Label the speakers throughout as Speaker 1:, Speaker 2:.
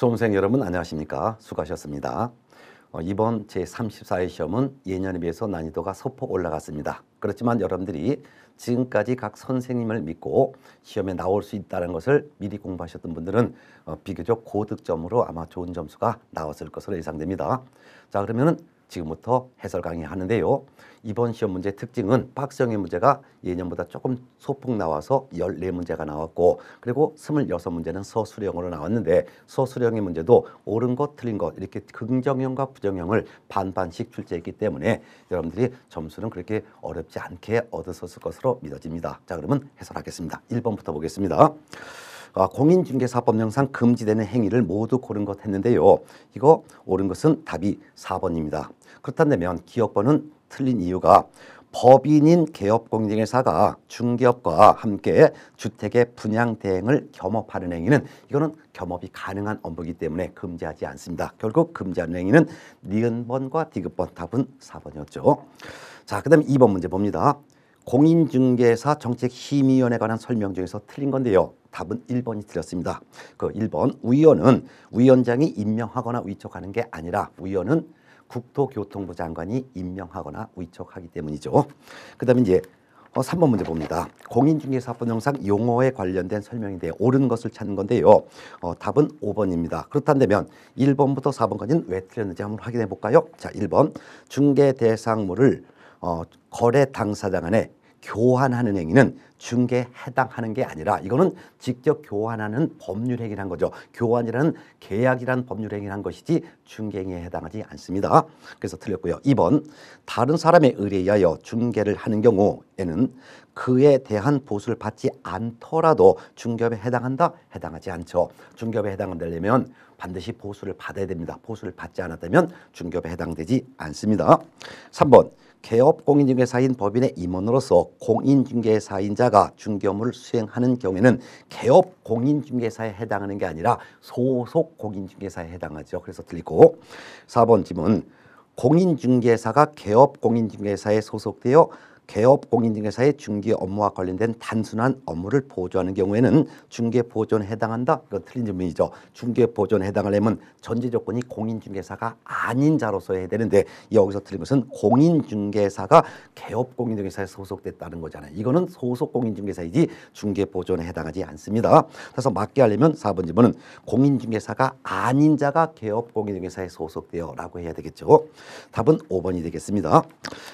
Speaker 1: 수험생 여러분 안녕하십니까 수고하셨습니다. 어, 이번 제34회 시험은 예년에 비해서 난이도가 소폭 올라갔습니다. 그렇지만 여러분들이 지금까지 각 선생님을 믿고 시험에 나올 수 있다는 것을 미리 공부하셨던 분들은 어, 비교적 고득점으로 아마 좋은 점수가 나왔을 것으로 예상됩니다. 자 그러면은 지금부터 해설 강의하는데요. 이번 시험 문제 특징은 박성의 문제가 예년보다 조금 소폭 나와서 열네 문제가 나왔고 그리고 스물여섯 문제는 서술형으로 나왔는데 서술형의 문제도 옳은 것 틀린 것 이렇게 긍정형과 부정형을 반반씩 출제했기 때문에 여러분들이 점수는 그렇게 어렵지 않게 얻었을 것으로 믿어집니다. 자 그러면 해설하겠습니다. 일번부터 보겠습니다. 아, 공인중개사법령상 금지되는 행위를 모두 고른 것 했는데요. 이거 옳은 것은 답이 사번입니다 그렇다면 기업번은 틀린 이유가 법인인 개업공인중개사가 중개업과 함께 주택의 분양 대행을 겸업하는 행위는 이거는 겸업이 가능한 업무이기 때문에 금지하지 않습니다. 결국 금지하는 행위는 니은 번과 디귿 번 답은 사번이었죠 자, 그다음 이번 문제 봅니다. 공인중개사 정책심의위원회 관한 설명 중에서 틀린 건데요. 답은 1번이 틀렸습니다. 그 1번 위원은 위원장이 임명하거나 위촉하는 게 아니라 위원은 국토교통부 장관이 임명하거나 위촉하기 때문이죠. 그 다음에 이제 어, 3번 문제 봅니다. 공인중개사업부영상 용어에 관련된 설명인데 옳은 것을 찾는 건데요. 어, 답은 5번입니다. 그렇다면 1번부터 4번까지는 왜 틀렸는지 한번 확인해 볼까요? 자, 1번 중개 대상물을 어, 거래 당사자 간에 교환하는 행위는 중개에 해당하는 게 아니라 이거는 직접 교환하는 법률행위란 거죠. 교환이라는 계약이란 법률행위란 것이지 중개행위에 해당하지 않습니다. 그래서 틀렸고요. 2번 다른 사람의 의뢰하여 중개를 하는 경우에는 그에 대한 보수를 받지 않더라도 중개업에 해당한다? 해당하지 않죠. 중개업에 해당되려면 반드시 보수를 받아야 됩니다. 보수를 받지 않았다면 중개업에 해당되지 않습니다. 3번 개업 공인중개사인 법인의 임원으로서 공인중개사인자가 중개업을 수행하는 경우에는 개업 공인중개사에 해당하는 게 아니라 소속 공인중개사에 해당하죠. 그래서 들리고 사번 질문 공인중개사가 개업 공인중개사에 소속되어 개업 공인중개사의 중개 업무와 관련된 단순한 업무를 보조하는 경우에는 중개 보존에 해당한다. 이거 틀린 질문이죠 중개 보존에 해당하려면 전제 조건이 공인중개사가 아닌 자로서 해야 되는데 여기서 틀린 것은 공인중개사가 개업 공인중개사에 소속됐다는 거잖아요. 이거는 소속 공인중개사이지 중개 보존에 해당하지 않습니다. 그래서 맞게 하려면 4번 지문은 공인중개사가 아닌 자가 개업 공인중개사에 소속되어라고 해야 되겠죠. 답은 5번이 되겠습니다.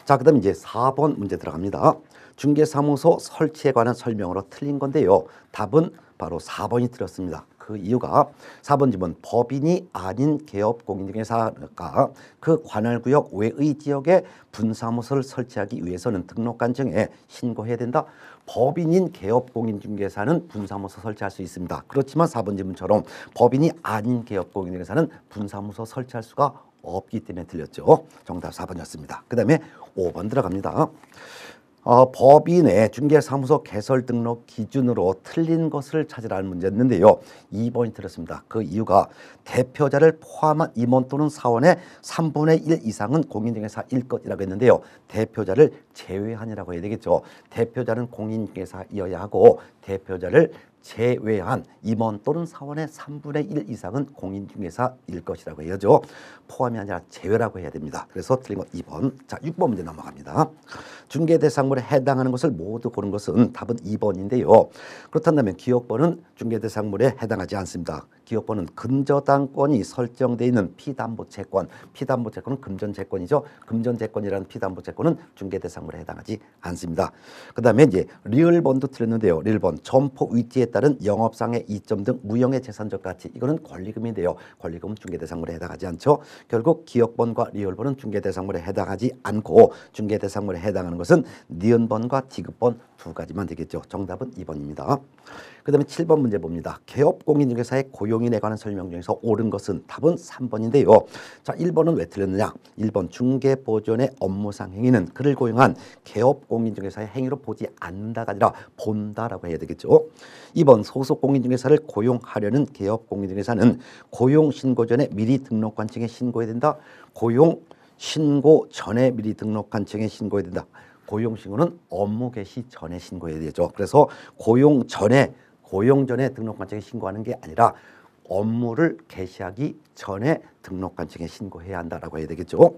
Speaker 1: 자, 그다음 이제 4번 문제 들어갑니다. 중개사무소 설치에 관한 설명으로 틀린 건데요. 답은 바로 4번이 틀렸습니다. 그 이유가 4번 지문 법인이 아닌 개업공인중개사가 그 관할구역 외의 지역에 분사무소를 설치하기 위해서는 등록관청에 신고해야 된다. 법인인 개업공인중개사는 분사무소 설치할 수 있습니다. 그렇지만 4번 지문처럼 법인이 아닌 개업공인중개사는 분사무소 설치할 수가 없기 때문에 틀렸죠. 정답 4번이었습니다. 그 다음에 5번 들어갑니다. 어, 법인의 중개사무소 개설 등록 기준으로 틀린 것을 찾으라는 문제였는데요. 2번이 틀렸습니다. 그 이유가 대표자를 포함한 임원 또는 사원의 3분의 1 이상은 공인중개사일 것이라고 했는데요. 대표자를 제외한이라고 해야 되겠죠. 대표자는 공인중개사이어야 하고 대표자를 제외한 임원 또는 사원의 3분의 1 이상은 공인중개사일 것이라고 해야죠. 포함이 아니라 제외라고 해야 됩니다. 그래서 틀린 건 2번. 자, 6번 문제 넘어갑니다. 중개 대상물에 해당하는 것을 모두 고른 것은 답은 2번인데요. 그렇다면 기업번은 중개 대상물에 해당하지 않습니다. 기업번은 근저당권이 설정되어 있는 피담보채권, 피담보채권은 금전채권이죠. 금전채권이라는 피담보채권은 중개 대상물에 해당하지 않습니다. 그 다음에 이제 리을번도 틀렸는데요. 리을번 이점, 점포 위치에 따른 영업상의 이점 등 무형의 재산적 가치 이거는 권리금인데요. 권리금은 중개대상물에 해당하지 않죠. 결국 기억번과 리얼번은 중개대상물에 해당하지 않고 중개대상물에 해당하는 것은 니은번과 디귿번두 가지만 되겠죠. 정답은 이번입니다 그 다음에 7번 문제 봅니다. 개업공인중개사의 고용인에 관한 설명 중에서 옳은 것은 답은 3번인데요. 자, 1번은 왜 틀렸느냐? 1번 중개보존의 업무상 행위는 그를 고용한 개업공인중개사의 행위로 보지 않는다가 아니라 본다라고 해야 되겠죠. 2번 소속공인중개사를 고용하려는 개업공인중개사는 고용신고 전에 미리 등록한 층에 신고해야 된다. 고용 신고 전에 미리 등록한 층에 신고해야 된다. 고용 신고는 업무 개시 전에 신고해야 되죠. 그래서 고용 전에 고용 전에 등록 관청에 신고하는 게 아니라 업무를 개시하기 전에 등록 관청에 신고해야 한다라고 해야 되겠죠.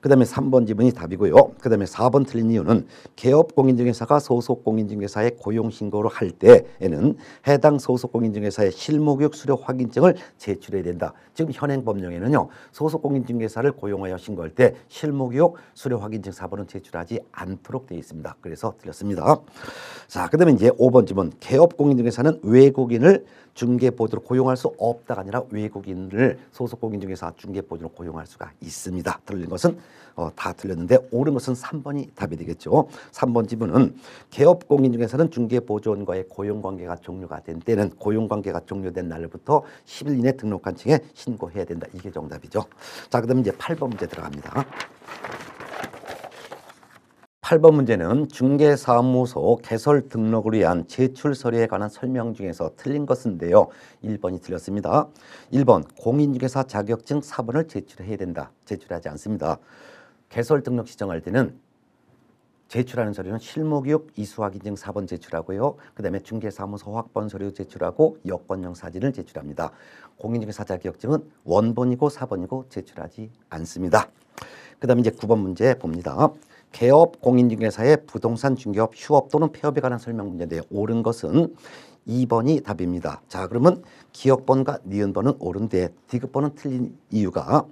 Speaker 1: 그 다음에 3번 지문이 답이고요. 그 다음에 4번 틀린 이유는 개업공인중개사가 소속공인중개사의 고용신고를 할 때에는 해당 소속공인중개사의 실무교육 수료 확인증을 제출해야 된다. 지금 현행 법령에는요. 소속공인중개사를 고용하여 신고할 때 실무교육 수료 확인증 4번은 제출하지 않도록 되어 있습니다. 그래서 틀렸습니다. 자, 그 다음에 이제 5번 지문 개업공인중개사는 외국인을 중개보조로 고용할 수 없다가 아니라 외국인을 소속공인중개사 중개보조로 고용할 수가 있습니다. 틀린 틀린 것은 어, 다 틀렸는데 옳은 것은 3번이 답이 되겠죠. 3번 지문은 개업공인 중에서는 중개보조원과의 고용관계가 종료가 된 때는 고용관계가 종료된 날부터 10일 이내 등록한 층에 신고해야 된다. 이게 정답이죠. 자, 그 다음에 이제 8번 문제 들어갑니다. 8번 문제는 중개사무소 개설 등록을 위한 제출 서류에 관한 설명 중에서 틀린 것인데요. 1번이 틀렸습니다. 1번 공인중개사 자격증 4번을 제출해야 된다. 제출하지 않습니다. 개설 등록 시정할 때는 제출하는 서류는 실무교육 이수확인증 4번 제출하고요. 그 다음에 중개사무소 확번 서류 제출하고 여권용 사진을 제출합니다. 공인중개사 자격증은 원본이고 4번이고 제출하지 않습니다. 그 다음에 이제 9번 문제 봅니다. 개업 공인중개사의 부동산 중개업 휴업 또는 폐업에 관한 설명 문제 대해 옳은 것은 2번이 답입니다. 자 그러면 기억번과 니은번은 옳은데 디귿번은 틀린 이유가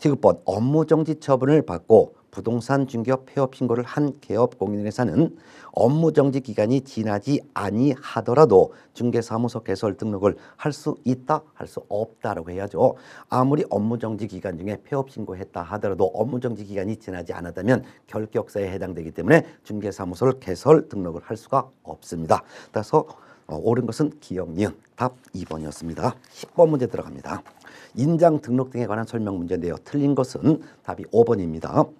Speaker 1: 디귿번 업무정지 처분을 받고 부동산 중개업 폐업 신고를 한 개업 공인회사는 업무 정지 기간이 지나지 아니하더라도 중개사무소 개설 등록을 할 수 있다 할 수 없다라고 해야죠. 아무리 업무 정지 기간 중에 폐업 신고했다 하더라도 업무 정지 기간이 지나지 않았다면 결격사에 해당되기 때문에 중개사무소를 개설 등록을 할 수가 없습니다. 따라서 어, 옳은 것은 기억 니은 답 2번이었습니다. 10번 문제 들어갑니다. 인장 등록 등에 관한 설명 문제인데요. 틀린 것은 답이 5번입니다.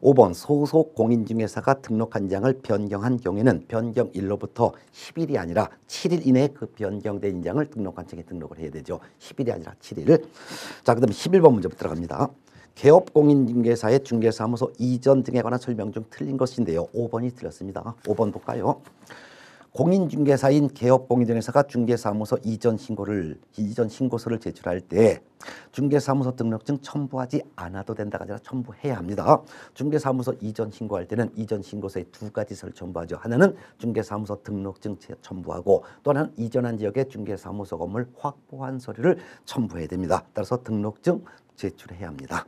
Speaker 1: 5번 소속 공인중개사가 등록한 장을 변경한 경우에는 변경일로부터 10일이 아니라 7일 이내에 그 변경된 인장을 등록한 측에 등록을 해야 되죠. 10일이 아니라 7일. 을 자, 그다음 11번 문제부터 들어갑니다. 개업공인중개사의 중개사무소 이전 등에 관한 설명 중 틀린 것인데요. 5번이 틀렸습니다. 5번 볼까요? 공인중개사인 개업공인중개사가 중개사무소 이전 신고를 이전 신고서를 제출할 때 중개사무소 등록증 첨부하지 않아도 된다가 아니라 첨부해야 합니다. 중개사무소 이전 신고할 때는 이전 신고서에 두 가지서를 첨부하죠. 하나는 중개사무소 등록증 첨부하고 또 하나는 이전한 지역의 중개사무소 건물 확보한 서류를 첨부해야 됩니다. 따라서 등록증 제출해야 합니다.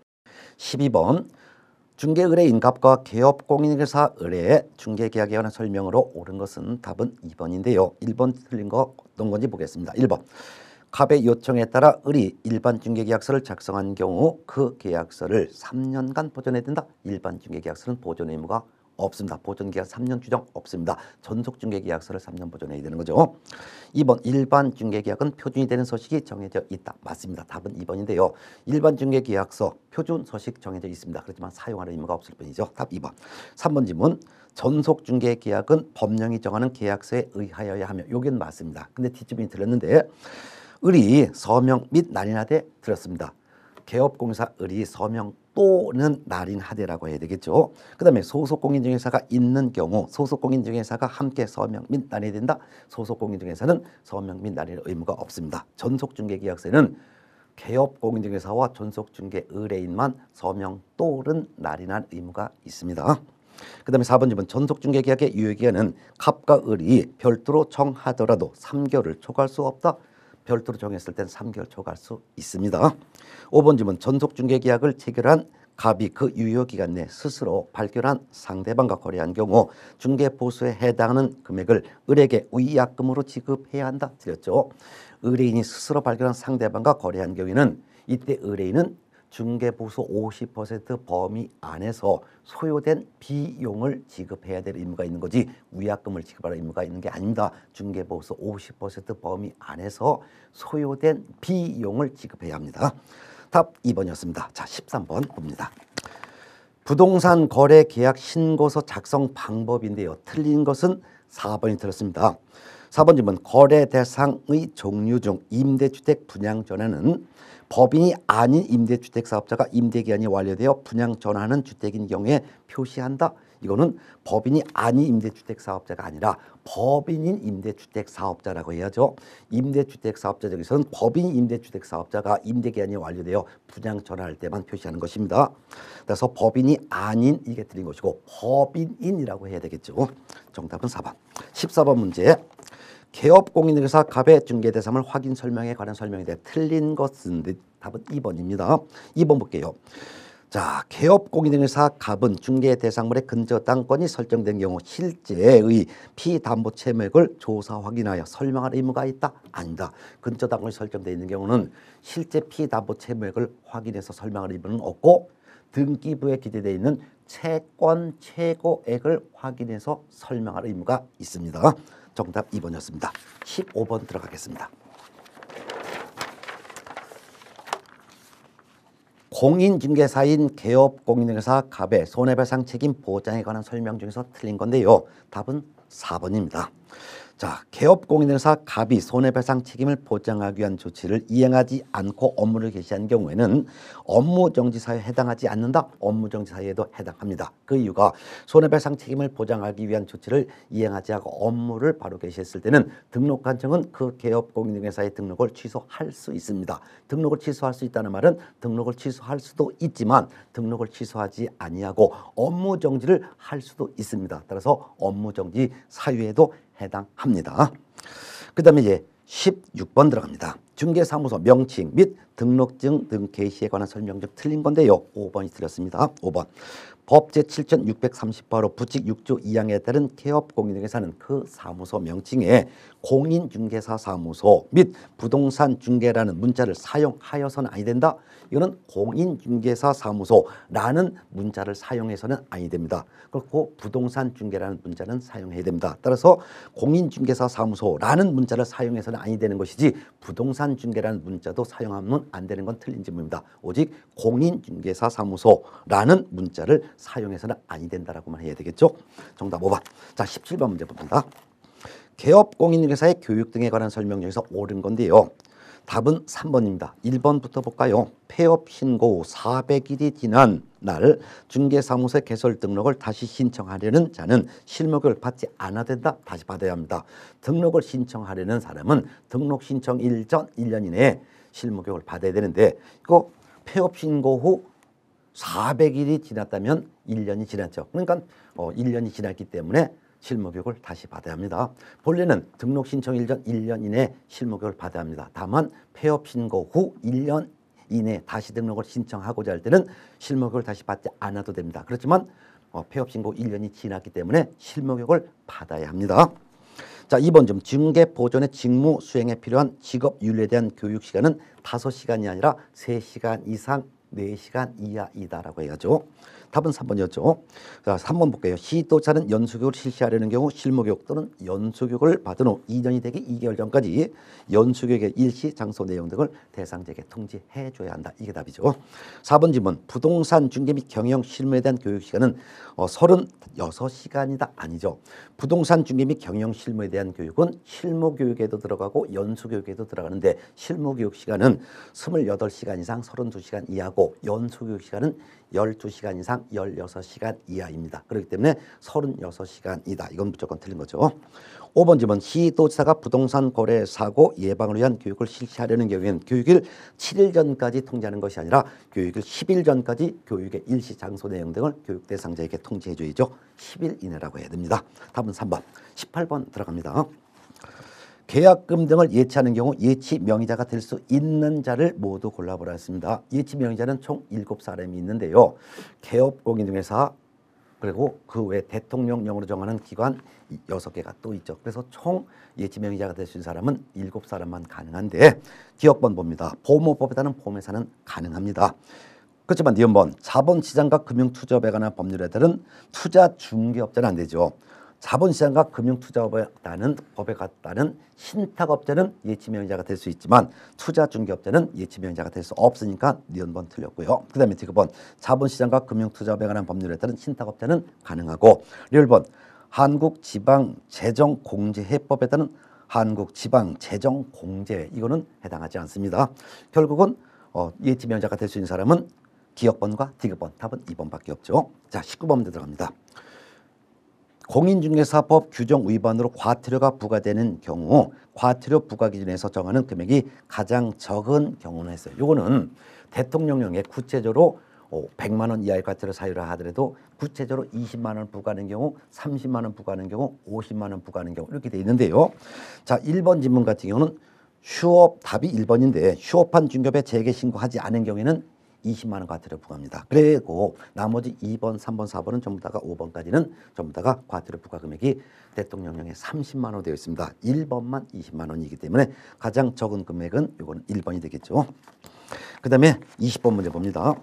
Speaker 1: 12번 중개의뢰 인값과 개업 공인회사 의뢰의 중개계약에 관한 설명으로 옳은 것은 답은 2번인데요. 1번 틀린 거 어떤 건지 보겠습니다. 1번 갑의 요청에 따라 을이 일반 중개계약서를 작성한 경우 그 계약서를 3년간 보존해야 된다. 일반 중개계약서는 보존 의무가 없습니다. 보존 계약 3년 규정 없습니다. 전속 중개 계약서를 3년 보존해야 되는 거죠. 2번 일반 중개 계약은 표준이 되는 소식이 정해져 있다. 맞습니다. 답은 2번인데요. 일반 중개 계약서 표준 소식 정해져 있습니다. 그렇지만 사용할 의무가 없을 뿐이죠. 답 2번. 3번 질문. 전속 중개 계약은 법령이 정하는 계약서에 의하여야 하며 요는 맞습니다. 근데 뒷집이 들었는데 을이 서명 및난인나되 들었습니다. 개업공사 을이 서명 또는 날인하대라고 해야 되겠죠. 그 다음에 소속공인중개사가 있는 경우 소속공인중개사가 함께 서명 및 날인이 된다. 소속공인중개사는 서명 및 날인 의무가 없습니다. 전속중개계약서는 개업공인중개사와 전속중개 의뢰인만 서명 또는 날인한 의무가 있습니다. 그 다음에 4번 질문 전속중개계약의 유효기간은 갑과 을이 별도로 청하더라도 3개월을 초과할 수 없다. 별도로 정했을 땐 3개월 초과할 수 있습니다. 5번 질문 전속 중개 계약을 체결한 갑이 그 유효 기간 내 스스로 발견한 상대방과 거래한 경우 중개 보수에 해당하는 금액을 을에게 위약금으로 지급해야 한다 드렸죠. 의뢰인이 스스로 발견한 상대방과 거래한 경우에는 이때 의뢰인은 중개보수 50% 범위 안에서 소요된 비용을 지급해야 될 의무가 있는 거지 위약금을 지급할 의무가 있는 게 아닙니다. 중개보수 50% 범위 안에서 소요된 비용을 지급해야 합니다. 답 2번이었습니다. 자 13번 봅니다. 부동산 거래 계약 신고서 작성 방법인데요. 틀린 것은 4번이 틀렸습니다. 4번 질문 거래 대상의 종류 중 임대주택 분양 전에는 법인이 아닌 임대주택 사업자가 임대 기한이 완료되어 분양 전환하는 주택인 경우에 표시한다. 이거는 법인이 아닌 임대주택 사업자가 아니라 법인인 임대주택 사업자라고 해야죠. 임대주택 사업자 중에서는 법인 임대주택 사업자가 임대 기한이 완료되어 분양 전환할 때만 표시하는 것입니다. 그래서 법인이 아닌 이게 틀린 것이고 법인인이라고 해야 되겠죠. 정답은 4번. 14번 문제. 개업공인회사 갑의 중개대상을 확인 설명에 관한 설명에 대해 틀린 것은 답은 2번입니다. 2번 볼게요. 자, 개업공인회사 갑은 중개대상물의 근저 당권이 설정된 경우 실제의 피담보 채무액을 조사 확인하여 설명할 의무가 있다? 아니다. 근저 당권이 설정되어 있는 경우는 실제 피담보 채무액을 확인해서 설명할 의무는 없고 등기부에 기재되어 있는 채권 최고액을 확인해서 설명할 의무가 있습니다. 정답 2번이었습니다. 15번 들어가겠습니다. 공인중개사인 개업공인회사 갑의 손해배상 책임 보장에 관한 설명 중에서 틀린 건데요. 답은 4번입니다. 자, 개업공인회사 갑이 손해배상 책임을 보장하기 위한 조치를 이행하지 않고 업무를 개시한 경우에는 업무정지 사유에 해당하지 않는다. 업무정지 사유에도 해당합니다. 그 이유가 손해배상 책임을 보장하기 위한 조치를 이행하지 않고 업무를 바로 개시했을 때는 등록관청은 그 개업공인회사의 등록을 취소할 수 있습니다. 등록을 취소할 수 있다는 말은 등록을 취소할 수도 있지만 등록을 취소하지 아니하고 업무정지를 할 수도 있습니다. 따라서 업무정지 사유에도 해당합니다. 그 다음에 이제 16번 들어갑니다. 중개사무소 명칭 및 등록증 등 게시에 관한 설명 좀 틀린 건데요. 5번이 틀렸습니다. 5번. 법 제7630호 부칙 6조 2항에 따른 개업공인중개사는 그 사무소 명칭에 공인중개사 사무소 및 부동산 중개라는 문자를 사용하여서는 아니 된다. 이거는 공인중개사 사무소라는 문자를 사용해서는 아니 됩니다. 그렇고 부동산 중개라는 문자는 사용해야 됩니다. 따라서 공인중개사 사무소라는 문자를 사용해서는 아니 되는 것이지 부동산 중개라는 문자도 사용하면 안 되는 건 틀린 질문입니다. 오직 공인중개사 사무소라는 문자를 사용해서는 아니 된다라고만 해야 되겠죠. 정답 5번. 자, 17번 문제 봅니다. 개업 공인중개사의 교육 등에 관한 설명 중에서 옳은 건데요. 답은 3번입니다. 1번부터 볼까요? 폐업 신고 400일이 지난 날중개사무소 개설 등록을 다시 신청하려는 자는 실목을 받지 않아야 된다. 다시 받아야 합니다. 등록을 신청하려는 사람은 등록 신청 일전 1년 이내에 실무교육을 받아야 되는데 이거 폐업 신고 후 400일이 지났다면 1년이 지났죠. 그러니까 어, 1년이 지났기 때문에 실무교육을 다시 받아야 합니다. 본래는 등록 신청일 전 1년 이내 실무교육을 받아야 합니다. 다만 폐업 신고 후 1년 이내 다시 등록을 신청하고자 할 때는 실무교육을 다시 받지 않아도 됩니다. 그렇지만 어, 폐업 신고 1년이 지났기 때문에 실무교육을 받아야 합니다. 자, 이번 점 중개 보존의 직무 수행에 필요한 직업 윤리에 대한 교육 시간은 다섯 시간이 아니라 세시간 이상 4시간 이하이다라고 해야죠. 답은 3번이었죠. 자, 3번 볼게요. 시도자는 연수교육을 실시하려는 경우 실무교육 또는 연수교육을 받은 후 2년이 되기 2개월 전까지 연수교육의 일시, 장소, 내용 등을 대상자에게 통지해 줘야 한다. 이게 답이죠. 4번 질문. 부동산 중개 및 경영 실무에 대한 교육 시간은 어, 36시간이다. 아니죠. 부동산 중개 및 경영 실무에 대한 교육은 실무 교육에도 들어가고 연수 교육에도 들어가는데 실무 교육 시간은 28시간 이상 32시간 이하고 낮고 연수교육 시간은 12시간 이상 16시간 이하입니다. 그렇기 때문에 36시간이다. 이건 무조건 틀린 거죠. 5번 지문 시도지사가 부동산 거래 사고 예방을 위한 교육을 실시하려는 경우에는 교육일 7일 전까지 통지하는 것이 아니라 교육일 10일 전까지 교육의 일시 장소 내용 등을 교육 대상자에게 통지해 줘야죠. 10일 이내라고 해야 됩니다. 답은 3번 18번 들어갑니다. 계약금 등을 예치하는 경우 예치 명의자가 될 수 있는 자를 모두 골라보라 했습니다. 예치 명의자는 총 일곱 사람이 있는데요. 개업 공인중개사 그리고 그 외 대통령령으로 정하는 기관 여섯 개가또 있죠. 그래서 총 예치 명의자가 될 수 있는 사람은 일곱 사람만 가능한데 기업번 봅니다. 보모법에 따른 보험회사는 가능합니다. 그렇지만 니은번 자본시장과 금융투자업에 관한 법률에 따른 투자 중개업자는 안 되죠. 자본시장과 금융투자업에나는 법에 갔다는 신탁업자는 예치명의자가 될 수 있지만 투자중개업자는 예치명의자가 될 수 없으니까 니은번 틀렸고요. 그 다음에 지금 번 자본시장과 금융투자업에 관한 법률에 따른 신탁업자는 가능하고 리얼번 한국지방재정공제해법에 따른 한국지방재정공제 이거는 해당하지 않습니다. 결국은 어, 예치명의자가 될 수 있는 사람은 기억번과 디귿번 답은 2번밖에 없죠. 자 19번 문제 들어갑니다. 공인중개사법 규정 위반으로 과태료가 부과되는 경우 과태료 부과 기준에서 정하는 금액이 가장 적은 경우는 했어요. 이거는 대통령령에 구체적으로 100만 어, 원 이하의 과태료 사유라 하더라도 구체적으로 20만 원 부과하는 경우, 30만 원 부과하는 경우, 50만 원 부과하는 경우 이렇게 돼 있는데요. 자, 1번 질문 같은 경우는 휴업 답이 1번인데 휴업한 중개업에 재개 신고하지 않은 경우에는 20만원 과태료 부과합니다. 그리고 나머지 2번, 3번, 4번은 전부 다가 5번까지는 전부 다가 과태료 부과 금액이 대통령령에 30만원 되어 있습니다. 1번만 20만원이기 때문에 가장 적은 금액은 이건 는 1번이 되겠죠. 그 다음에 20번 문제 봅니다.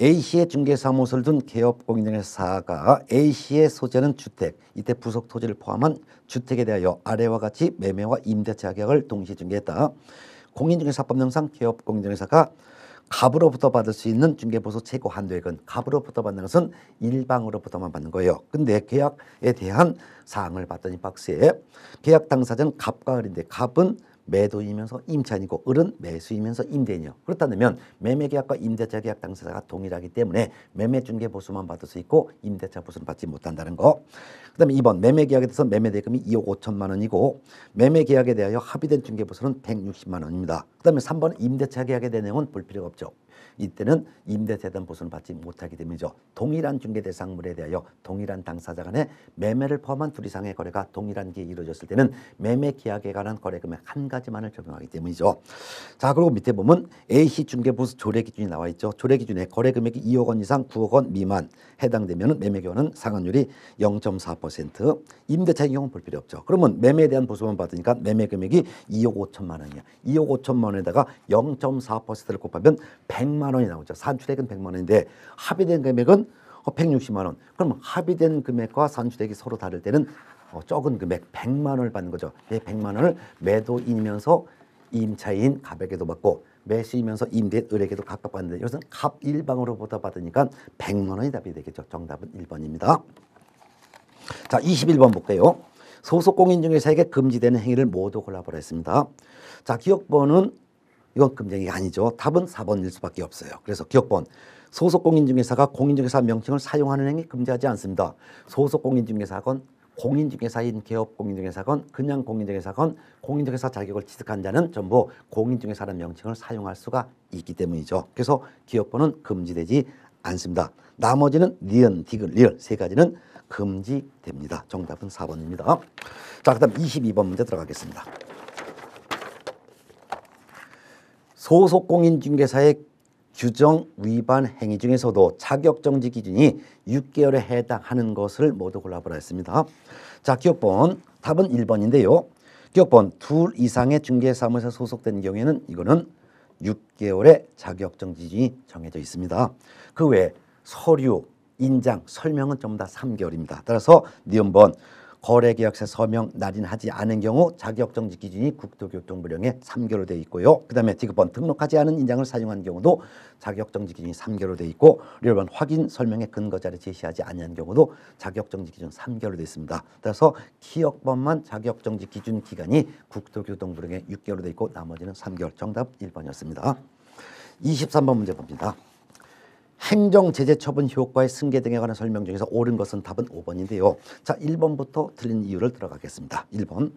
Speaker 1: A씨의 중개사무소를 둔 개업공인중개사가 A씨의 소재는 주택, 이때 부속 토지를 포함한 주택에 대하여 아래와 같이 매매와 임대차 계약을 동시 중개했다. 공인중개사법령상 개업공인중개사가 갑으로부터 받을 수 있는 중개보수 최고 한도액은 갑으로부터 받는 것은 일방으로부터만 받는 거예요. 근데 계약에 대한 사항을 봤더니 박스에 계약 당사자는 갑과 을인데 갑은 매도이면서 임차인이고 을은 매수이면서 임대인이요. 그렇다면 매매계약과 임대차계약 당사자가 동일하기 때문에 매매중개 보수만 받을 수 있고 임대차 보수는 받지 못한다는 거. 그 다음에 2번 매매계약에 대해서 매매대금이 2억 5천만 원이고 매매계약에 대하여 합의된 중개 보수는 160만 원입니다. 그 다음에 3번 임대차계약에 대한 내용은 볼 필요가 없죠. 이때는 임대세단보수는 받지 못하게 됩니다. 동일한 중개 대상물에 대하여 동일한 당사자 간의 매매를 포함한 둘 이상의 거래가 동일한 게 이루어졌을 때는 매매 계약에 관한 거래 금액 한 가지만을 적용하기 때문이죠. 자 그리고 밑에 보면 A시 중개 보수 조례 기준이 나와 있죠. 조례 기준에 거래 금액이 2억 원 이상 9억 원 미만 해당되면 매매 교환은 상한율이 0.4% 임대차의 용은볼 필요 없죠. 그러면 매매에 대한 보수만 받으니까 매매 금액이 2억 5천만 원이야. 2억 5천만 원에다가 0.4%를 곱하면 100만 100만 원이 나오죠. 산출액은 100만 원인데 합의된 금액은 160만 어, 원. 그럼 합의된 금액과 산출액이 서로 다를 때는 어, 적은 금액 100만 원을 받는 거죠. 이 100만 원을 매도인이면서 임차인 갑에게도 받고 매수이면서 임대인 을에게도 각각 받는데 이것은 갑 일방으로 보다받으니까 100만 원이 답이 되겠죠. 정답은 1번입니다. 자, 21번 볼게요. 소속공인 중에 세개 금지되는 행위를 모두 골라보라 했습니다. 자, 기억번호는 이건 금쟁이 아니죠. 답은 4번일 수밖에 없어요. 그래서 기억번 소속 공인중개사가 공인중개사 명칭을 사용하는 행위 금지하지 않습니다. 소속 공인중개사건 공인중개사인 개업 공인중개사건 그냥 공인중개사건 공인중개사 자격을 취득한 자는 전부 공인중개사라는 명칭을 사용할 수가 있기 때문이죠. 그래서 기업번은 금지되지 않습니다. 나머지는 니은, 디귿, 리을 세 가지는 금지됩니다. 정답은 4번입니다. 자, 그다음 22번 문제 들어가겠습니다. 소속 공인중개사의 규정 위반 행위 중에서도 자격정지 기준이 6개월에 해당하는 것을 모두 골라보라 했습니다. 자, 기억본 답은 1번인데요. 기억본 둘 이상의 중개사무소 소속된 경우에는 이거는 6개월의 자격정지 기준이 정해져 있습니다. 그 외에 서류, 인장, 설명은 전부 다 3개월입니다. 따라서 니은번 거래계약서 서명 날인하지 않은 경우 자격정지 기준이 국토교통부령에 3개로 돼 있고요. 그 다음에 디귿번 등록하지 않은 인장을 사용한 경우도 자격정지 기준이 3개로 돼 있고 일번 확인 설명의 근거자를 제시하지 않은 경우도 자격정지 기준 3개로 돼 있습니다. 따라서 기억번만 자격정지 기준 기간이 국토교통부령에 6개월로 돼 있고 나머지는 3개월 정답 1번이었습니다. 23번 문제 봅니다. 행정제재처분 효과의 승계 등에 관한 설명 중에서 옳은 것은 답은 5번인데요. 자, 1번부터 틀린 이유를 들어가겠습니다. 1번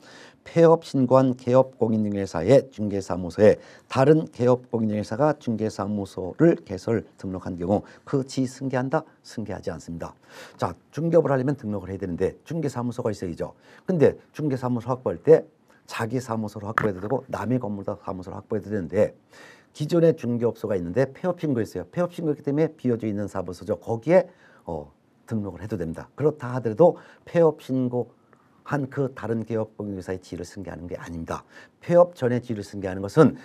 Speaker 1: 폐업 신고한 개업공인중개사의 중개사무소에 다른 개업공인중개사가 중개사무소를 개설 등록한 경우 그지 승계한다? 승계하지 않습니다. 자, 중개업을 하려면 등록을 해야 되는데 중개사무소가 있어야죠. 근데 중개사무소 확보할 때 자기 사무소로 확보해도 되고 남의 건물도 사무소로 확보해도 되는데 기존의 중개업소가 있는데 폐업신고 있어요. 폐업신고했기 때문에 비어져 있는 사무소죠. 거기에 어, 등록을 해도 됩니다. 그렇다 하더라도 폐업신고 한 그 다른 개업 공인중개사의 지를 위쓴게하는게 아닙니다. 폐업 전에 지를 위쓴게하는 것은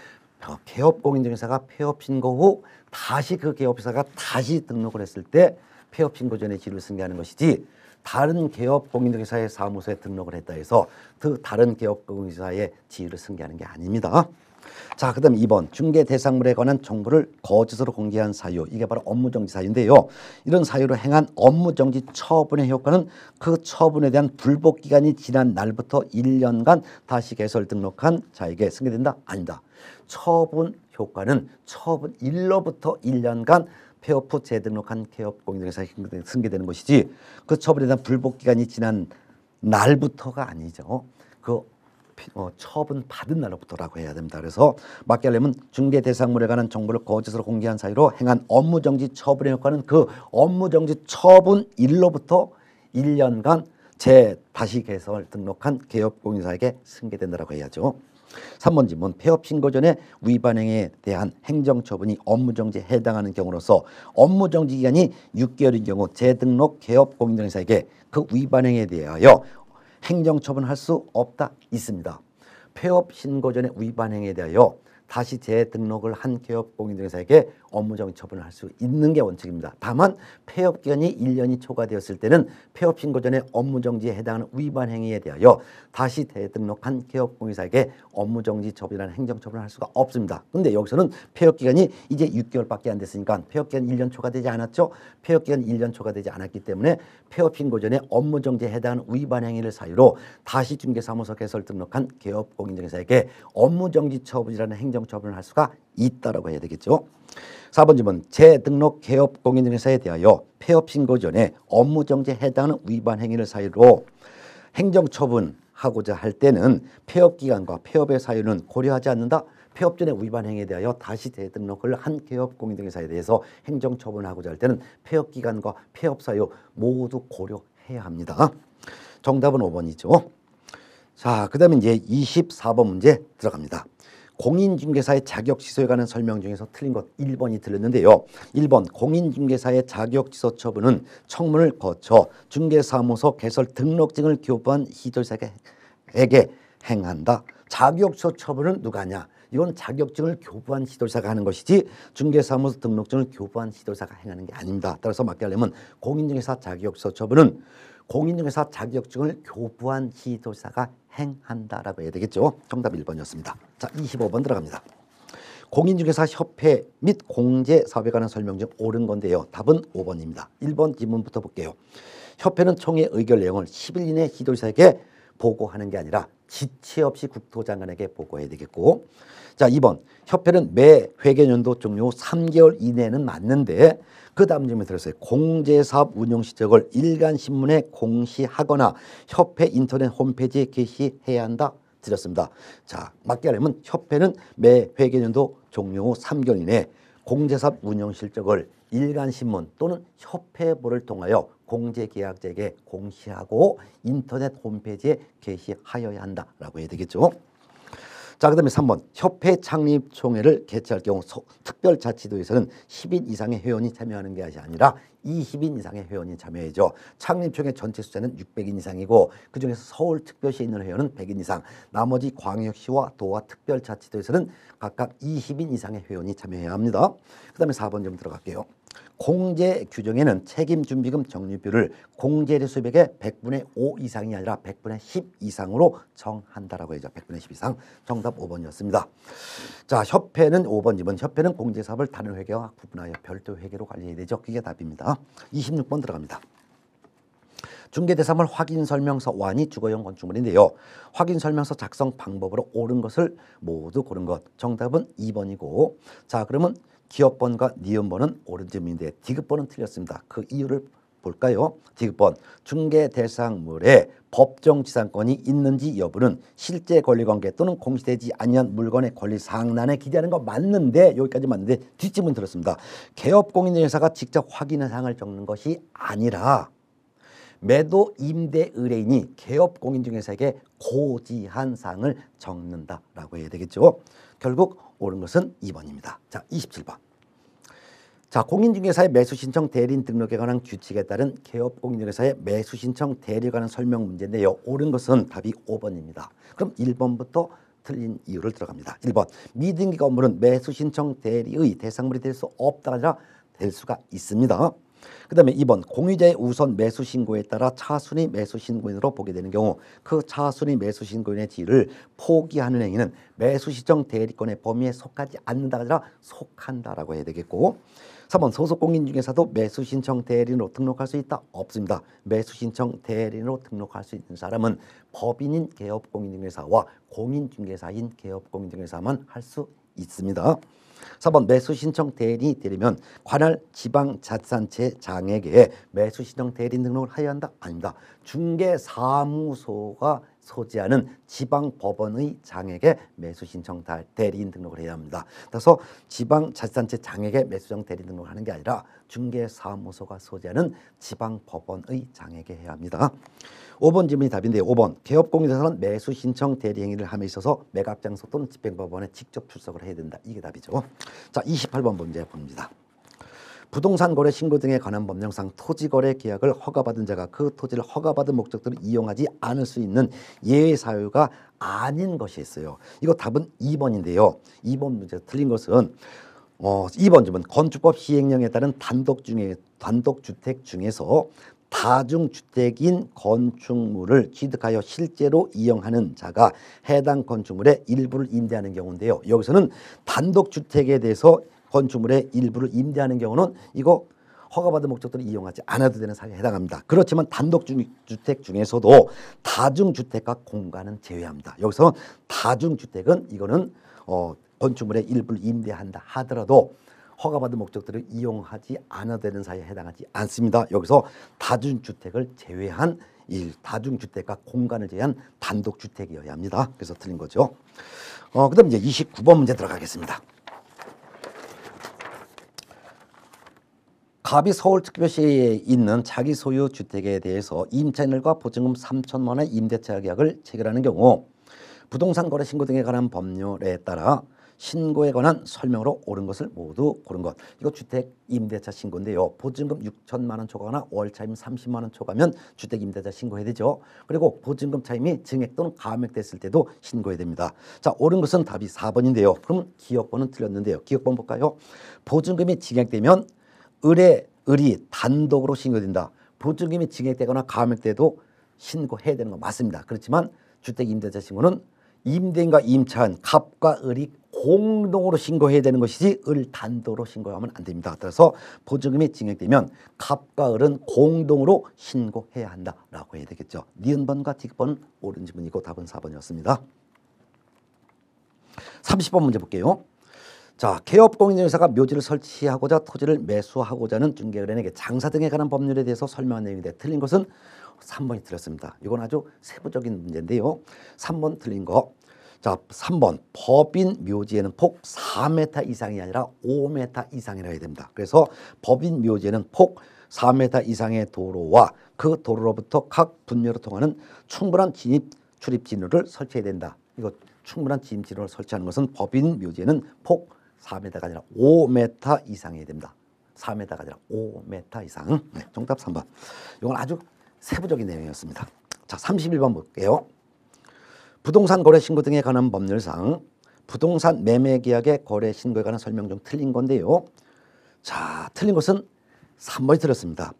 Speaker 1: 어, 개업 공인중개사가 폐업 신고 후 다시 그 개업사가 다시 등록을 했을 때 폐업 신고 전에 지를 위쓴게하는 것이지 다른 개업 공인중개사의 사무소에 등록을 했다 해서 그 다른 개업 공인중개사의 지를 위쓴게하는게 아닙니다. 자, 그다음 2번 중개 대상물에 관한 정보를 거짓으로 공개한 사유. 이게 바로 업무정지 사유인데요. 이런 사유로 행한 업무정지 처분의 효과는 그 처분에 대한 불복 기간이 지난 날부터 1년간 다시 개설 등록한 자에게 승계된다. 아니다. 처분 효과는 처분 일로부터 1년간 폐업 후 재등록한 개업 공인중개사 에 승계되는 것이지 그 처분에 대한 불복 기간이 지난 날부터가 아니죠. 그 어, 처분 받은 날로부터라고 해야 됩니다. 그래서 마키알렘은 중개 대상물에 관한 정보를 거짓으로 공개한 사이로 행한 업무 정지 처분의 효과는 그 업무 정지 처분 일로부터 1년간 재 다시 개설 등록한 개업 공인사에게 승계된다라고 해야죠. 3번 질문 폐업 신고 전에 위반 행위에 대한 행정 처분이 업무 정지에 해당하는 경우로서 업무 정지 기간이 6개월인 경우 재등록 개업 공인사에게그 위반 행위에 대하여 행정처분할 수 없다 있습니다. 폐업 신고전의 위반 행위에 대하여 다시 재등록을 한 개업 공인중개사에게 업무정인 처분을 할 수 있는 게 원칙입니다. 다만 폐업 기간이 1년이 초과되었을 때는 폐업 신고 전에 업무 정지에 해당하는 위반 행위에 대하여 다시 대등록한 개업 공인사에게 업무 정지 처분이라는 행정 처분을 할 수가 없습니다. 근데 여기서는 폐업 기간이 이제 6개월밖에 안 됐으니까 폐업 기간 1년 초과되지 않았죠. 폐업 기간 1년 초과되지 않았기 때문에 폐업 신고 전에 업무 정지에 해당하는 위반 행위를 사유로 다시 중개사무소 개설 등록한 개업 공인중개사에게 업무 정지 처분이라는 행정 처분을 할 수가 있다라고 해야 되겠죠. 4번 질문 재등록 개업 공인중개사에 대하여 폐업 신고 전에 업무정지에 해당하는 위반 행위를 사유로 행정처분하고자 할 때는 폐업기간과 폐업의 사유는 고려하지 않는다. 폐업 전에 위반 행위에 대하여 다시 재등록을 한 개업 공인중개사에 대해서 행정처분하고자 할 때는 폐업기간과 폐업사유 모두 고려해야 합니다. 정답은 5번이죠. 자, 그 다음에 이제 24번 문제 들어갑니다. 공인중개사의 자격취소에 관한 설명 중에서 틀린 것 1번이 틀렸는데요. 1번 공인중개사의 자격취소 처분은 청문을 거쳐 중개사무소 개설 등록증을 교부한 시도사에게 행한다. 자격취소 처분은 누가 냐 이건 자격증을 교부한 시도사가 하는 것이지 중개사무소 등록증을 교부한 시도사가 행하는 게 아닙니다. 따라서 맞게 하려면 공인중개사 자격취소 처분은 공인중개사 자격증을 교부한 시도사가 행한다라고 해야 되겠죠. 정답 1번이었습니다. 자, 25번 들어갑니다. 공인중개사 협회 및 공제 사업에 관한 설명 중 옳은 건데요. 답은 5번입니다. 1번 지문부터 볼게요. 협회는 총회 의결 내용을 10일 이내 시도사에게 보고하는 게 아니라 지체 없이 국토장관에게 보고해야 되겠고 자, 2번. 협회는 매 회계연도 종료 3개월 이내는 맞는데 그 다음 질문 들었어요. 공제사업 운영 시적을 일간신문에 공시하거나 협회 인터넷 홈페이지에 게시해야 한다. 드렸습니다. 자, 맞게 하려면 협회는 매 회계연도 종료 후 3개월 이내 공제사업 운영 실적을 일간신문 또는 협회보를 통하여 공제계약자에게 공시하고 인터넷 홈페이지에 게시하여야 한다라고 해야 되겠죠. 자, 그 다음에 3번 협회 창립 총회를 개최할 경우 소, 특별자치도에서는 10인 이상의 회원이 참여하는 것이 아니라 20인 이상의 회원이 참여해죠. 창립총회 전체 숫자는 600인 이상이고 그중에서 서울특별시에 있는 회원은 100인 이상 나머지 광역시와 도와 특별자치도에서는 각각 20인 이상의 회원이 참여해야 합니다. 그 다음에 4번 좀 들어갈게요. 공제 규정에는 책임 준비금 적립률을 공제대 수입액의 100분의 5 이상이 아니라 100분의 10 이상으로 정한다라고 해죠. 100분의 10 이상. 정답 5번이었습니다. 자, 협회는 5번 집은 협회는 공제 사업을 다른 회계와 구분하여 별도 회계로 관리해야 되죠. 그게 답입니다. 26번 들어갑니다. 중개대상물 확인설명서 완이 주거용 건축물인데요. 확인설명서 작성 방법으로 옳은 것을 모두 고른 것. 정답은 2번이고. 자, 그러면 기업번과 니은번은 오른점인데 디귿번은 틀렸습니다. 그 이유를 볼까요? 디귿번 중개대상물에 법정지상권이 있는지 여부는 실제 권리관계 또는 공시되지 아니한 물건의 권리상란에 기대하는 거 맞는데 여기까지 맞는데 뒷짐은 들었습니다. 개업공인회사가 직접 확인한 사항을 적는 것이 아니라 매도 임대 의뢰인이 개업공인중개사에게 고지한 사항을 적는다라고 해야 되겠죠. 결국 옳은 것은 2번입니다. 자, 27번. 자, 공인중개사의 매수 신청 대리인 등록에 관한 규칙에 따른 개업 공인중개사의 매수 신청 대리에 관한 설명 문제인데요. 옳은 것은 답이 5번입니다. 그럼 1번부터 틀린 이유를 들어갑니다. 1번 미등기 건물은 매수 신청 대리의 대상물이 될 수 없다가 아니라 될 수가 있습니다. 그 다음에 2번 공유자의 우선 매수 신고에 따라 차순위 매수 신고인으로 보게 되는 경우 그 차순위 매수 신고인의 지위를 포기하는 행위는 매수 시정 대리권의 범위에 속하지 않는다가 아니라 속한다라고 해야 되겠고 3번 소속공인 중에서도 매수 신청 대리인으로 등록할 수 있다? 없습니다. 매수 신청 대리인으로 등록할 수 있는 사람은 법인인 개업공인중개사와 공인중개사인 개업공인중개사만 할 수 있습니다. 4번 매수 신청 대리인이 되려면 관할 지방 자산단체 장에게 매수 신청 대리인 등록을 하여야 한다? 아닙니다. 중개 사무소가 소지하는 지방법원의 장에게 매수 신청 대리인 등록을 해야 합니다. 따라서 지방 자산단체 장에게 매수 신청 대리인 등록을 하는 게 아니라 중개사무소가 소지하는 지방법원의 장에게 해야 합니다. 5번 질문이 답인데요. 5번 개업공인회사는 매수 신청 대리 행위를 함에 있어서 매각장소 또는 집행법원에 직접 출석을 해야 된다. 이게 답이죠. 자 28번 문제 봅니다. 부동산 거래 신고 등에 관한 법령상 토지 거래 계약을 허가받은 자가 그 토지를 허가받은 목적들을 이용하지 않을 수 있는 예외 사유가 아닌 것이 있어요. 이거 답은 2번인데요. 2번 문제 틀린 것은 어, 2번 질문 건축법 시행령에 따른 단독 중에 단독 주택 중에서 다중주택인 건축물을 취득하여 실제로 이용하는 자가 해당 건축물의 일부를 임대하는 경우인데요. 여기서는 단독주택에 대해서 건축물의 일부를 임대하는 경우는 이거 허가받은 목적들을 이용하지 않아도 되는 사례에 해당합니다. 그렇지만 단독주택 중에서도 다중주택과 공간은 제외합니다. 여기서 다중주택은 이거는 어, 건축물의 일부를 임대한다 하더라도 허가받은 목적들을 이용하지 않아도 되는 사유에 해당하지 않습니다. 여기서 다중주택을 제외한 일 다중주택과 공간을 제외한 단독주택이어야 합니다. 그래서 틀린 거죠. 어, 그 다음 이제 29번 문제 들어가겠습니다. 갑이 서울특별시에 있는 자기 소유 주택에 대해서 임차인과 보증금 3천만 원의 임대차 계약을 체결하는 경우 부동산 거래 신고 등에 관한 법률에 따라 신고에 관한 설명으로 옳은 것을 모두 고른 것. 이거 주택 임대차 신고인데요. 보증금 6천만 원 초과나 월차임 30만 원 초과면 주택 임대차 신고해야 되죠. 그리고 보증금 차임이 증액 또는 감액됐을 때도 신고해야 됩니다. 자, 옳은 것은 답이 4번인데요. 그럼 기억번은 틀렸는데요. 기억번 볼까요? 보증금이 증액되면 을의 을이 단독으로 신고된다. 보증금이 증액되거나 감액돼도 신고해야 되는 거 맞습니다. 그렇지만 주택 임대차 신고는 임대인과 임차인, 갑과 을이 공동으로 신고해야 되는 것이지 을 단도로 신고하면 안 됩니다. 따라서 보증금이 증액되면 갑과 을은 공동으로 신고해야 한다라고 해야 되겠죠. 니은 번과 디귿번은 옳은 지문이고 답은 4번이었습니다. 30번 문제 볼게요. 자, 개업공인중개사가 묘지를 설치하고자 토지를 매수하고자 하는 중개의뢰인에게 장사 등에 관한 법률에 대해서 설명한 내용인데 틀린 것은 3번이 틀렸습니다. 이건 아주 세부적인 문제인데요. 3번 틀린 거. 자, 3번 법인 묘지에는 폭 4m 이상이 아니라 5m 이상이라 해야 됩니다. 그래서 법인 묘지에는 폭 4m 이상의 도로와 그 도로로부터 각분묘를 통하는 충분한 진입 출입 진로를 설치해야 된다. 이거 충분한 진입 진로를 설치하는 것은 법인 묘지에는 폭 4m가 아니라 5m 이상이어야 됩니다. 4m가 아니라 5m 이상. 네, 정답 3번. 이건 아주 세부적인 내용이었습니다. 자, 31번 볼게요. 부동산 거래 신고 등에 관한 법률상 부동산 매매 계약의 거래 신고에 관한 설명 좀 틀린 건데요. 자, 틀린 것은 3번이 틀렸습니다.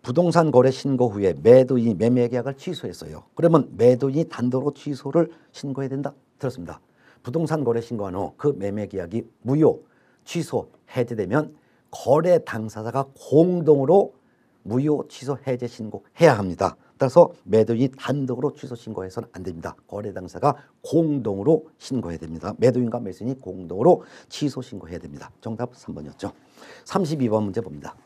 Speaker 1: 부동산 거래 신고 후에 매도인이 매매 계약을 취소했어요. 그러면 매도인이 단독으로 취소를 신고해야 된다. 들었습니다. 부동산 거래 신고한 후 그 매매 계약이 무효, 취소, 해제되면 거래 당사자가 공동으로 무효, 취소, 해제 신고해야 합니다. 따라서 매도인이 단독으로 취소 신고해서는 안 됩니다. 거래 당사가 공동으로 신고해야 됩니다. 매도인과 매수인이 공동으로 취소 신고해야 됩니다. 정답 3번이었죠. 32번 문제 봅니다.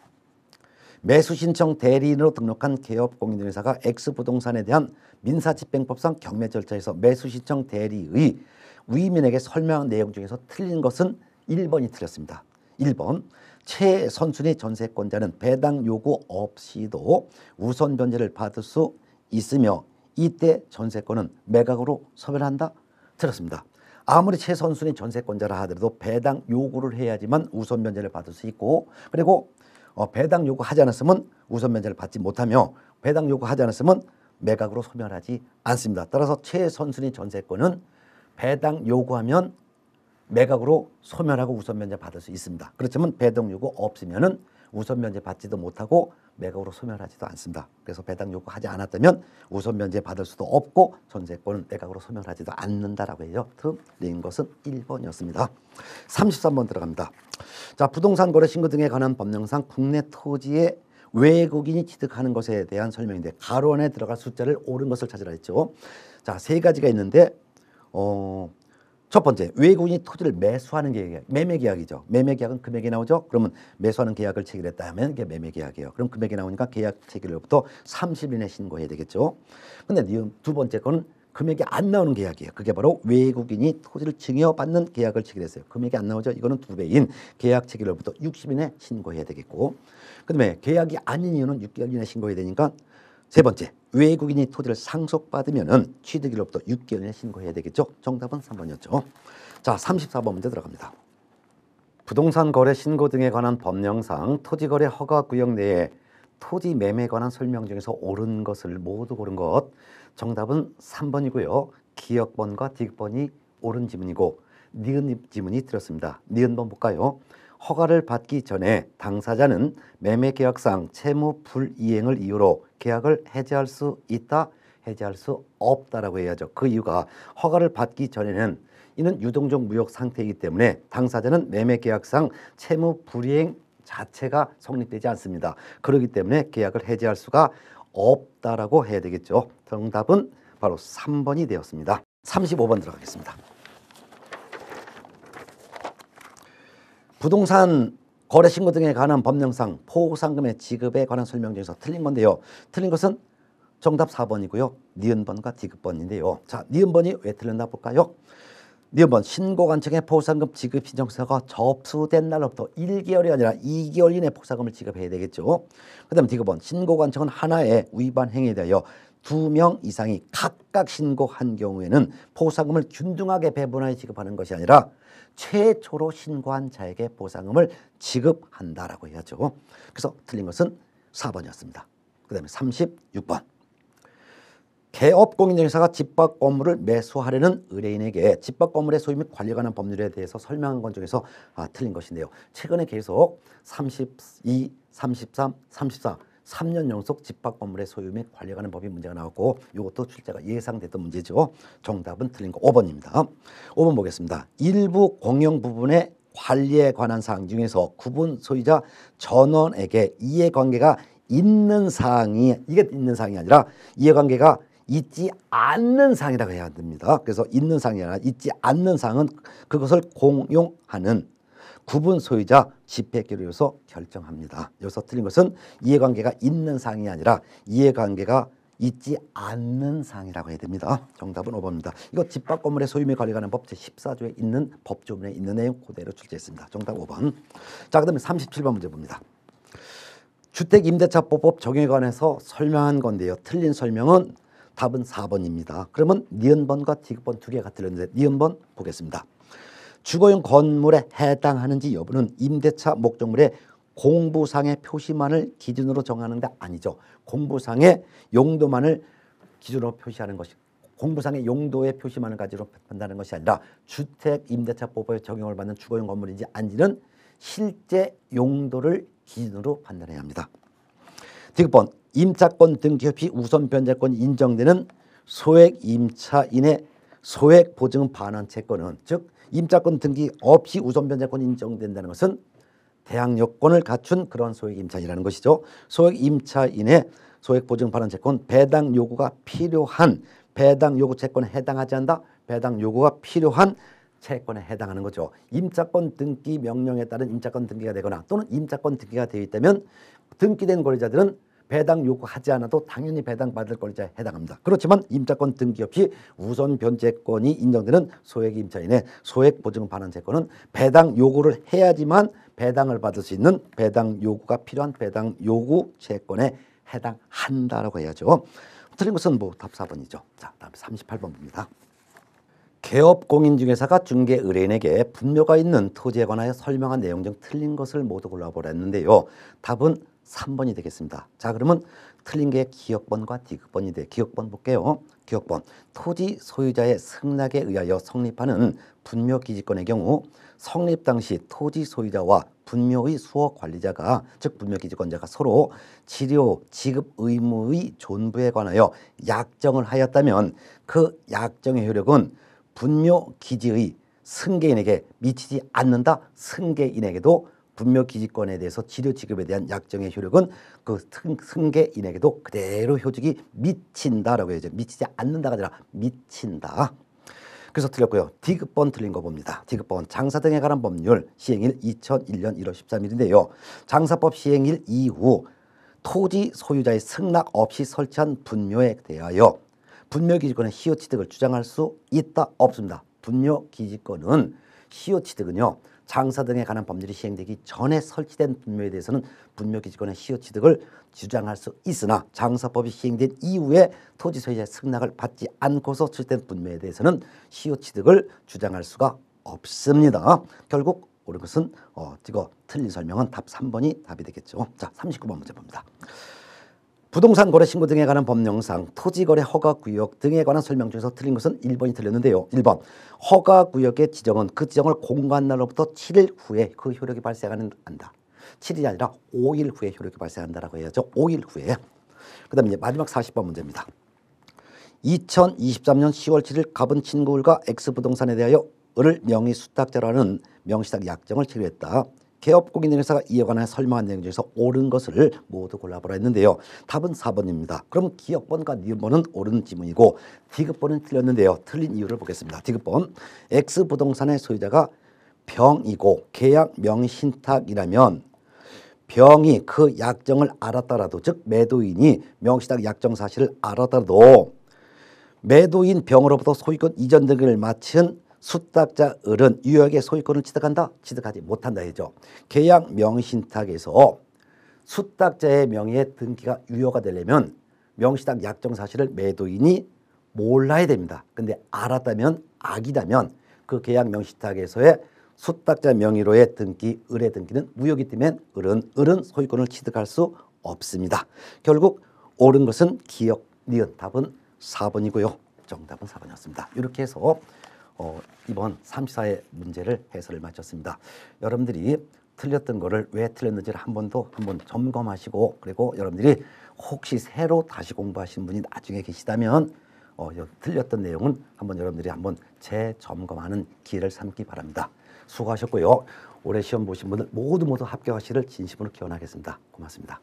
Speaker 1: 매수 신청 대리인으로 등록한 개업 공인중개사가 X 부동산에 대한 민사집행법상 경매 절차에서 매수 신청 대리의 위민에게 설명한 내용 중에서 틀린 것은 1번이 틀렸습니다. 1번 최선순위 전세권자는 배당 요구 없이도 우선 변제를 받을 수 있으며 이때 전세권은 매각으로 소멸한다 들었습니다. 아무리 최선순위 전세권자라 하더라도 배당 요구를 해야지만 우선 면제를 받을 수 있고 그리고 어, 배당 요구하지 않았으면 우선 면제를 받지 못하며 배당 요구하지 않았으면 매각으로 소멸하지 않습니다. 따라서 최선순위 전세권은 배당 요구하면 매각으로 소멸하고 우선 면제 받을 수 있습니다. 그렇지만 배당 요구 없으면은 우선 면제 받지도 못하고 매각으로 소멸하지도 않습니다. 그래서 배당 요구하지 않았다면 우선 면제 받을 수도 없고 전세권은 매각으로 소멸하지도 않는다라고 해요. 틀린 것은 1번이었습니다. 33번 들어갑니다. 자, 부동산 거래 신고 등에 관한 법령상 국내 토지에 외국인이 취득하는 것에 대한 설명인데 가로 안에 들어갈 숫자를 옳은 것을 찾으라 했죠. 자, 세 가지가 있는데 어, 첫 번째, 외국인이 토지를 매수하는 계약, 매매 계약이죠. 매매 계약은 금액이 나오죠. 그러면 매수하는 계약을 체결했다 하면 이게 매매 계약이에요. 그럼 금액이 나오니까 계약 체결로부터 30일 내에 신고해야 되겠죠. 근데 두 번째 거는 금액이 안 나오는 계약이에요. 그게 바로 외국인이 토지를 증여받는 계약을 체결했어요. 금액이 안 나오죠. 이거는 두 배인 계약 체결로부터 60일 내에 신고해야 되겠고. 그다음에 계약이 아닌 이유는 6개월 이내에 신고해야 되니까 세 번째, 외국인이 토지를 상속받으면은 취득일로부터 6개월에 내 신고해야 되겠죠. 정답은 3번이었죠. 자, 34번 문제 들어갑니다. 부동산 거래 신고 등에 관한 법령상 토지 거래 허가 구역 내에 토지 매매에 관한 설명 중에서 옳은 것을 모두 고른 것. 정답은 3번이고요. 기억번과 디귿번이 옳은 지문이고 니은 지문이 들었습니다 니은번 볼까요? 허가를 받기 전에 당사자는 매매 계약상 채무 불이행을 이유로 계약을 해지할 수 있다, 해지할 수 없다라고 해야죠. 그 이유가 허가를 받기 전에는 이는 유동적 무역 상태이기 때문에 당사자는 매매 계약상 채무 불이행 자체가 성립되지 않습니다. 그렇기 때문에 계약을 해지할 수가 없다라고 해야 되겠죠. 정답은 바로 3번이 되었습니다. 35번 들어가겠습니다. 부동산 거래 신고 등에 관한 법령상 포상금의 지급에 관한 설명 중에서 틀린 건데요. 틀린 것은 정답 4번이고요. 니은번과 디귿번인데요. 자, 니은번이 왜 틀렸나 볼까요? 니은번 신고관 청에 포상금 지급 신청서가 접수된 날로부터 1개월이 아니라 2개월 이내 포상금을 지급해야 되겠죠. 그 다음 디귿번 신고관 청은 하나의 위반 행위에 대하여 두 명 이상이 각각 신고한 경우에는 포상금을 균등하게 배분하여 지급하는 것이 아니라 최초로 신고한 자에게 보상금을 지급한다라고 해야죠. 그래서 틀린 것은 4번이었습니다. 그 다음에 36번. 개업공인중개사가 집합 건물을 매수하려는 의뢰인에게 집합 건물의 소유 및관리 관한 법률에 대해서 설명한 것 중에서 아, 틀린 것인데요. 최근에 계속 32, 33, 34 3년 연속 집합건물의 소유및 관리하는 법이 문제가 나왔고 이것도 출제가 예상됐던 문제죠. 정답은 틀린 거 5번입니다. 5번 보겠습니다. 일부 공용 부분의 관리에 관한 사항 중에서 구분 소유자 전원에게 이해관계가 있는 사항이 이게 있는 사항이 아니라 이해관계가 있지 않는 사항이라고 해야 됩니다. 그래서 있는 사항이 아니라 있지 않는 사항은 그것을 공용하는 구분 소유자 집행기로서 결정합니다. 여기서 틀린 것은 이해관계가 있는 사항이 아니라 이해관계가 있지 않는 사항이라고 해야 됩니다. 정답은 5번입니다. 이거 집합 건물의 소유물 관리관한 법 제14조에 있는 법조문에 있는 내용 그대로 출제했습니다. 정답 5번. 자, 그 다음에 37번 문제 봅니다. 주택임대차법 적용에 관해서 설명한 건데요. 틀린 설명은 답은 4번입니다. 그러면 니은번과 디귿번 두 개가 틀렸는데 니은번 보겠습니다. 주거용 건물에 해당하는지 여부는 임대차 목적물의 공부상의 표시만을 기준으로 정하는 데 아니죠. 공부상의 용도만을 기준으로 표시하는 것이 공부상의 용도의 표시만을 가지고 판단하는 것이 아니라 주택 임대차법에 적용을 받는 주거용 건물인지 아닌지는 실제 용도를 기준으로 판단해야 합니다. 디귿번 임차권 등기 없의 우선 변제권 인정되는 소액 임차인의 소액 보증 반환 채권은 즉 임차권 등기 없이 우선 변제권이 인정된다는 것은 대항 요건을 갖춘 그런 소액 임차인이라는 것이죠. 소액 임차인의 소액 보증 발행 채권 배당 요구가 필요한 배당 요구 채권에 해당하지 않다. 배당 요구가 필요한 채권에 해당하는 거죠. 임차권 등기 명령에 따른 임차권 등기가 되거나 또는 임차권 등기가 되어 있다면 등기된 권리자들은 배당 요구하지 않아도 당연히 배당받을 권리자에 해당합니다. 그렇지만 임차권 등기 없이 우선 변제권이 인정되는 소액 임차인의 소액 보증 반환 채권은 배당 요구를 해야지만 배당을 받을 수 있는 배당 요구가 필요한 배당 요구 채권에 해당한다라고 해야죠. 틀린 것은 뭐 답 4번이죠. 자, 다음 38번 봅니다. 개업 공인중개사가 중개 의뢰인에게 분묘가 있는 토지에 관하여 설명한 내용 중 틀린 것을 모두 골라보라 는데요 답은 3번이 되겠습니다. 자, 그러면 틀린 게기억번과 디귿번이 돼. 기억번 볼게요. 기억번 토지 소유자의 승낙에 의하여 성립하는 분묘 기지권의 경우 성립 당시 토지 소유자와 분묘의 수호 관리자가 즉 분묘 기지권자가 서로 치료 지급 의무의 존부에 관하여 약정을 하였다면 그 약정의 효력은 분묘 기지의 승계인에게 미치지 않는다. 승계인에게도 분묘 기지권에 대해서 치료 지급에 대한 약정의 효력은 그 승, 승계인에게도 그대로 효직이 미친다라고 해야죠. 미치지 않는다가 아니라 미친다. 그래서 틀렸고요. 디귿번 틀린 거 봅니다. 디귿번 장사 등에 관한 법률 시행일 2001년 1월 13일인데요. 장사법 시행일 이후 토지 소유자의 승낙 없이 설치한 분묘에 대하여 분묘기지권의 시효 취득을 주장할 수 있다 없습니다. 분묘기지권은 시효 취득은요. 장사 등에 관한 법률이 시행되기 전에 설치된 분묘에 대해서는 분묘기지권의 시효취득을 주장할 수 있으나 장사법이 시행된 이후에 토지 소유자의 승낙을 받지 않고서 출된 분묘에 대해서는 시효취득을 주장할 수가 없습니다. 결국 옳은 것은 어, 찍어 틀린 설명은 답 3번이 답이 되겠죠. 자, 39번 문제 봅니다. 부동산 거래 신고 등에 관한 법령상 토지 거래 허가 구역 등에 관한 설명 중에서 틀린 것은 1번이 틀렸는데요. 1번 허가 구역의 지정은 그 지정을 공고한 날로부터 7일 후에 그 효력이 발생한다. 7일이 아니라 5일 후에 효력이 발생한다라고 해야죠. 5일 후에. 그다음에 이제 마지막 40번 문제입니다. 2023년 10월 7일 갑은 친구울과 X부동산에 대하여 을을 명의수탁자라는 명시상 약정을 체류했다. 개업공인회사가 이에 관한 설명한 내용 중에서 옳은 것을 모두 골라보라 했는데요. 답은 4번입니다. 그럼 기억번과 니은번은 옳은 지문이고 디귿번은 틀렸는데요. 틀린 이유를 보겠습니다. 디귿번 X 부동산의 소유자가 병이고 계약 명신탁이라면 병이 그 약정을 알았더라도 즉 매도인이 명시탁 약정 사실을 알았더라도 매도인 병으로부터 소유권 이전 등을 마친 수탁자 을은 유효하게 소유권을 취득한다? 취득하지 못한다 해죠. 계약 명신탁에서 수탁자의 명의의 등기가 유효가 되려면 명시탁 약정 사실을 매도인이 몰라야 됩니다. 근데 알았다면 악이다면 그 계약 명시탁에서의 수탁자 명의로의 등기, 을의 등기는 무효기 때문에 을은, 을은 소유권을 취득할 수 없습니다. 결국 옳은 것은 기억, 니은 답은 사번이고요 정답은 사번이었습니다 이렇게 해서 어, 이번 34의 문제를 해설을 마쳤습니다. 여러분들이 틀렸던 거를 왜 틀렸는지를 한 번더 한번 점검하시고 그리고 여러분들이 혹시 새로 다시 공부하신 분이 나중에 계시다면 어, 틀렸던 내용은 한번 여러분들이 한번 재점검하는 기회를 삼기 바랍니다. 수고하셨고요. 올해 시험 보신 분들 모두 모두 합격하시를 진심으로 기원하겠습니다. 고맙습니다.